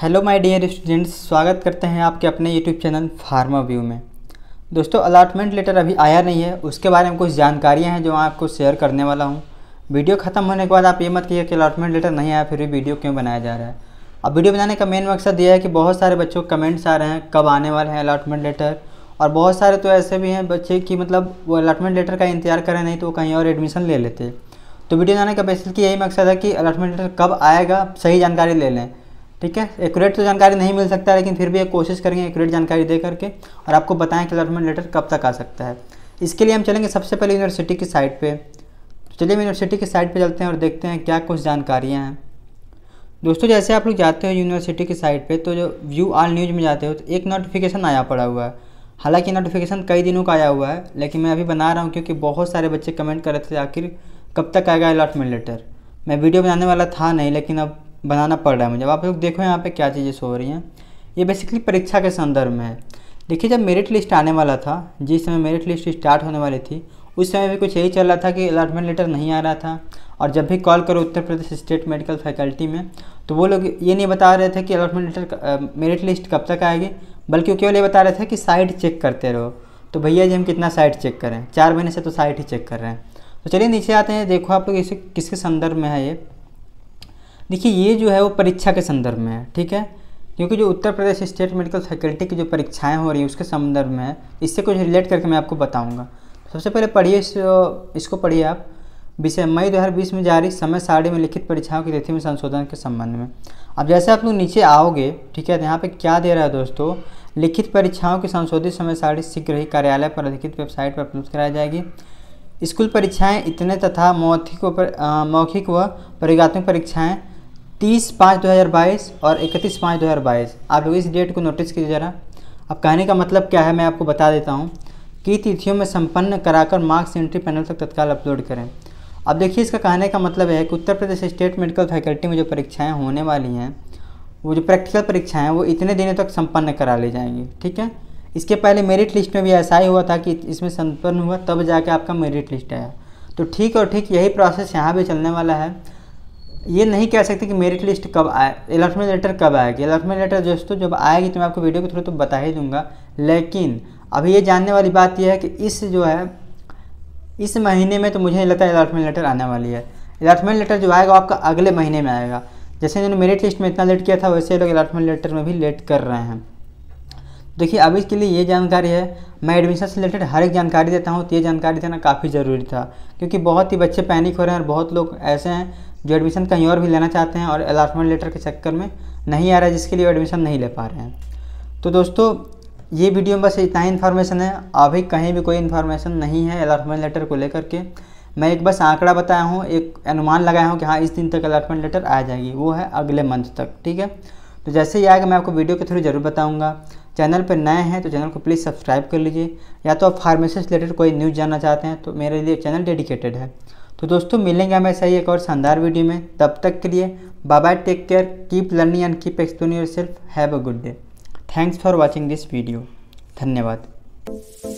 hello my dear students स्वागत करते हैं आपके अपने यूट्यूब चैनल फार्मा व्यू में दोस्तों अलाटमेंट लेटर अभी आया नहीं है उसके बारे में कुछ जानकारियाँ हैं जो मैं आपको शेयर करने वाला हूँ वीडियो ख़त्म होने के बाद आप ये मत कहिए कि अलाटमेंट लेटर नहीं आया फिर भी वीडियो क्यों बनाया जा रहा है अब वीडियो बनाने का मेन मकसद यह है कि बहुत सारे बच्चों के कमेंट्स आ रहे हैं कब आने वाले हैं अलाटमेंट लेटर और बहुत सारे तो ऐसे भी हैं बच्चे कि मतलब वो अलाटमेंट लेटर का इंतजार करें नहीं तो वो कहीं और एडमिशन ले लेते तो वीडियो बनाने का बेसिकली यही मकसद है कि अलाटमेंट लेटर कब आएगा सही जानकारी ले लें ठीक है एक्यूरेट तो जानकारी नहीं मिल सकता लेकिन फिर भी एक कोशिश करेंगे एक्यूरेट जानकारी दे करके और आपको बताएं कि अलॉटमेंट लेटर कब तक आ सकता है इसके लिए हम चलेंगे सबसे पहले यूनिवर्सिटी की साइट पे तो चलिए यूनिवर्सिटी की साइट पे चलते हैं और देखते हैं क्या कुछ जानकारियाँ हैं दोस्तों जैसे आप लोग जाते हो यूनिवर्सिटी की साइट पर तो जो व्यू आल न्यूज़ में जाते हो तो एक नोटिफिकेशन आया पड़ा हुआ है हालांकि नोटिफिकेशन कई दिनों का आया हुआ है लेकिन मैं अभी बना रहा हूँ क्योंकि बहुत सारे बच्चे कमेंट कर रहे थे आखिर कब तक आएगा अलॉटमेंट लेटर मैं वीडियो बनाने वाला था नहीं लेकिन अब बनाना पड़ रहा है मुझे अब आप लोग देखो यहाँ पे क्या चीज़ें सो रही हैं ये बेसिकली परीक्षा के संदर्भ में है देखिए जब मेरिट लिस्ट आने वाला था जिस समय मेरिट लिस्ट स्टार्ट होने वाली थी उस समय भी कुछ यही चल रहा था कि अलाटमेंट लेटर नहीं आ रहा था और जब भी कॉल करो Uttar Pradesh state medical faculty में तो वो लोग ये नहीं बता रहे थे कि अलॉटमेंट लेटर मेरिट लिस्ट कब तक आएगी बल्कि वो केवल ये बता रहे थे कि साइट चेक करते रहो तो भैया जी हम कितना साइट चेक करें चार महीने से तो साइट ही चेक कर रहे हैं तो चलिए नीचे आते हैं देखो आप लोग इसे किसके संदर्भ में है ये देखिए ये जो है वो परीक्षा के संदर्भ में है ठीक है क्योंकि जो Uttar Pradesh state medical faculty की जो परीक्षाएं हो रही हैं उसके संदर्भ में है इससे कुछ रिलेट करके मैं आपको बताऊंगा सबसे पहले पढ़िए इस, इसको पढ़िए आप विषय मई दो में जारी समय सारणी में लिखित परीक्षाओं की तिथि में संशोधन के संबंध में अब जैसे आप लोग नीचे आओगे ठीक है तो यहाँ पर क्या दे रहा है दोस्तों लिखित परीक्षाओं की संशोधित समय सारणी शीघ्र ही कार्यालय पर अधिकृत वेबसाइट पर उपलब्ध कराई जाएगी स्कूल परीक्षाएं इतने तथा मौखिक व मौखिक व परिगात्मक परीक्षाएं तीस पाँच दो हज़ार बाईस और इकतीस पाँच दो हज़ार बाईस आप लोग इस डेट को नोटिस कीजिए ज़रा अब कहने का मतलब क्या है मैं आपको बता देता हूँ कि तिथियों में संपन्न कराकर मार्क्स एंट्री पैनल तक तत्काल अपलोड करें अब देखिए इसका कहने का मतलब है कि Uttar Pradesh state medical faculty में जो परीक्षाएँ होने वाली हैं वो जो प्रैक्टिकल परीक्षाएँ हैं वो इतने दिनों तक संपन्न करा ली जाएंगी ठीक है इसके पहले मेरिट लिस्ट में भी ऐसा ही हुआ था कि इसमें संपन्न हुआ तब जाके आपका मेरिट लिस्ट आया तो ठीक और ठीक यही प्रोसेस यहाँ भी चलने वाला है ये नहीं कह सकते कि मेरिट लिस्ट कब आए अलॉटमेंट लेटर कब आएगी अलॉटमेंट लेटर दोस्तों जब आएगी तो मैं आपको वीडियो के थ्रू तो बता ही दूंगा लेकिन अभी ये जानने वाली बात यह है कि इस जो है इस महीने में तो मुझे नहीं लगता अलॉटमेंट लेटर आने वाली है अलॉटमेंट लेटर जो आएगा आपका अगले महीने में आएगा जैसे इन्होंने मेरिट लिस्ट में इतना लेट किया था वैसे लोग अलॉटमेंट लेटर में भी लेट कर रहे हैं देखिए अभी इसके लिए ये जानकारी है मैं एडमिशन से रिलेटेड हर एक जानकारी देता हूँ तो ये जानकारी देना काफ़ी ज़रूरी था क्योंकि बहुत ही बच्चे पैनिक हो रहे हैं और बहुत लोग ऐसे हैं जो एडमिशन कहीं और भी लेना चाहते हैं और अलाटमेंट लेटर के चक्कर में नहीं आ रहा है जिसके लिए एडमिशन नहीं ले पा रहे हैं तो दोस्तों ये वीडियो में बस इतना ही इन्फॉर्मेशन है अभी कहीं भी कोई इन्फॉर्मेशन नहीं है अलाटमेंट लेटर को लेकर के मैं एक बस आंकड़ा बताया हूँ एक अनुमान लगाया हूँ कि हाँ इस दिन तक अलाटमेंट लेटर आ जाएगी वो है अगले मंथ तक ठीक है तो जैसे ही आएगा मैं आपको वीडियो के थ्रू जरूर बताऊँगा चैनल पर नए हैं तो चैनल को प्लीज़ सब्सक्राइब कर लीजिए या तो आप फार्मेसी रिलेटेड कोई न्यूज़ जानना चाहते हैं तो मेरे लिए चैनल डेडिकेटेड है तो दोस्तों मिलेंगे हम ऐसा ही एक और शानदार वीडियो में तब तक के लिए bye take care keep learning and keep exploring yourself have a good day thanks for watching this video धन्यवाद